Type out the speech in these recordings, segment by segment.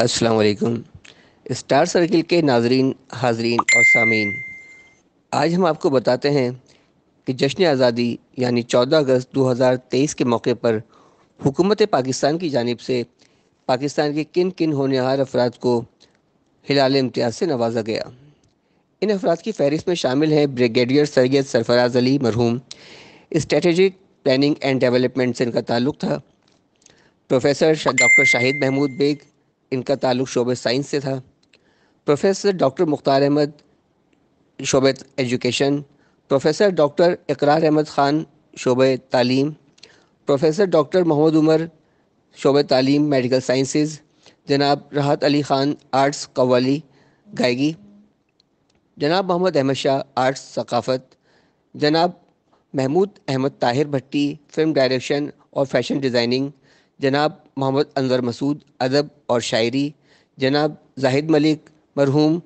अस्सलाम वालेकुम star circle के नाजरीन हाजरीन और सामीन आज हम आपको बताते हैं कि जश्न आज़ादी यानी 14 अगस्त 2023 के मौके पर हुकूमत पाकिस्तान की जानब से पाकिस्तान के किन किन होनहार अफराद को हिलाल इम्तियाज़ से नवाजा गया इन अफराद की फहरिस्त में शामिल हैं ब्रिगेडियर सैयद सरफराज अली मरहूम स्ट्रेटजिक प्लानिंग एंड डेवलपमेंट से इनका ताल्लुक था प्रोफेसर डॉक्टर शाहिद महमूद बेग इनका ताल्लुक शोब साइंस से था प्रोफेसर डॉक्टर मुख्तार अहमद शोब education professor doctor Iqrar Ahmed Khan शोब तालीम प्रोफेसर डॉक्टर मोहम्मद उमर शोब तालीम मेडिकल साइंस जनाब राहत अली ख़ान आर्ट्स कवाली गायगी जनाब मोहम्मद अहमद शाह आर्ट्स सकाफ़त जनाब महमूद अहमद ताहिर भट्टी फिल्म डायरेक्शन और फैशन डिज़ाइनिंग जनाब मोहम्मद अनवर मसूद अदब और शायरी जनाब जाहिद मलिक मरहूम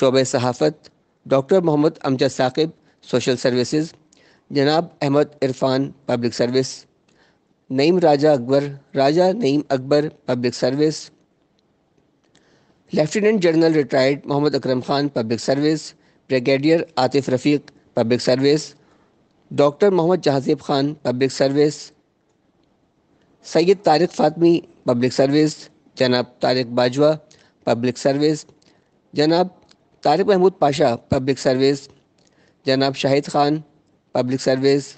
शोब सहाफ़त doctor Mohammad Amjad Saqib social services जनाब Ahmed Irfan public service Naeem Raja Akbar Raja Naeem Akbar public service lieutenant general retired Mohammad Akram Khan public service brigadier Atif Rafiq public service doctor Mohammad Jahanzeb Khan public service Syed Tariq Fatmi public service जनाब तारिक बाजवा पब्लिक सर्विस जनाब तारिक महमूद पाशा पब्लिक सर्विस जनाब शाहिद खान पब्लिक सर्विस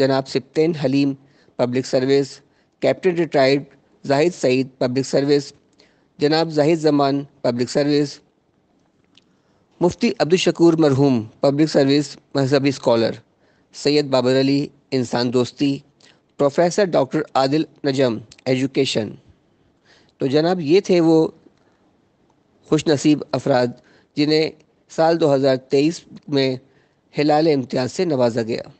जनाब सिप्तन Haleem public service captain retired Zahid Saeed public service जनाब Zahid Zaman public service Mufti Abdul Shakoor मरहूम public service मजहबी scholar Syed Babar Ali इंसान दोस्ती professor doctor Adil Najam education तो जनाब ये थे वो खुश नसीब अफराद जिन्हें साल 2023 में हिलाल इम्तियाज़ से नवाजा गया